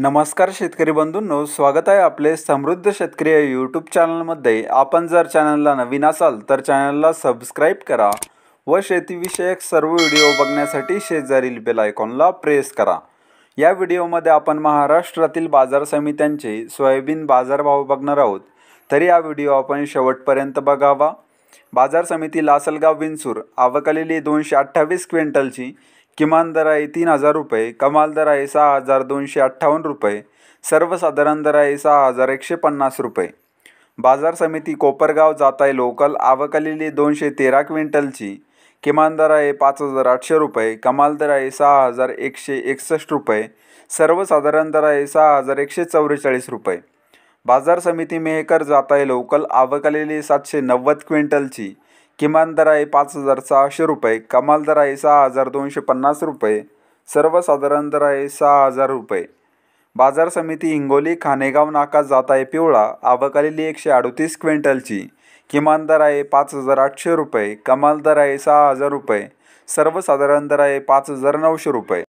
नमस्कार शेतकरी बंधूंनो स्वागत आहे आपले समृद्ध शेतकरी यूट्यूब चॅनलमध्ये आपण जर चॅनलला नवीन असाल तर चॅनलला सबस्क्राईब करा व शेतीविषयक सर्व व्हिडिओ बघण्यासाठी शेजारील बेल आयकॉनला प्रेस करा या व्हिडिओमध्ये आपण महाराष्ट्रातील बाजार समित्यांचे सोयाबीन बाजारभाव बघणार आहोत तरी हा व्हिडिओ आपण शेवटपर्यंत बघावा बाजार समिती लासलगाव विंचूर आवकालेली दोनशे अठ्ठावीस क्विंटलची किमान दर आहे तीन हजार रुपये कमाल दर आहे सहा हजार दोनशे अठ्ठावन्न रुपये सर्वसाधारण दर आहे सहा हजार एकशे पन्नास रुपये बाजार समिती कोपरगाव जात आहे लोकल आवकलेली दोनशे तेरा क्विंटलची किमान दर आहे पाच हजार आठशे रुपये कमाल दर आहे सहा हजार एकशे एकसष्ट रुपये सर्वसाधारण दर आहे सहा हजार एकशे चौवेचाळीस रुपये बाजार समिती मेहकर जात आहे लोकल आवकलेली सातशे नव्वद क्विंटलची किमान दर आहे पाच हजार सहाशे रुपये कमाल दर आहे सहा हजार दोनशे पन्नास रुपये सर्वसाधारण दर आहे सहा हजार रुपये बाजार समिती हिंगोली खानेगाव नाका जात आहे पिवळा आवकालेली एकशे अडतीस क्विंटलची किमान दर आहे पाच हजार आठशे रुपये कमाल दर आहे सहा हजार रुपये सर्वसाधारण दर आहे पाच हजार नऊशे रुपये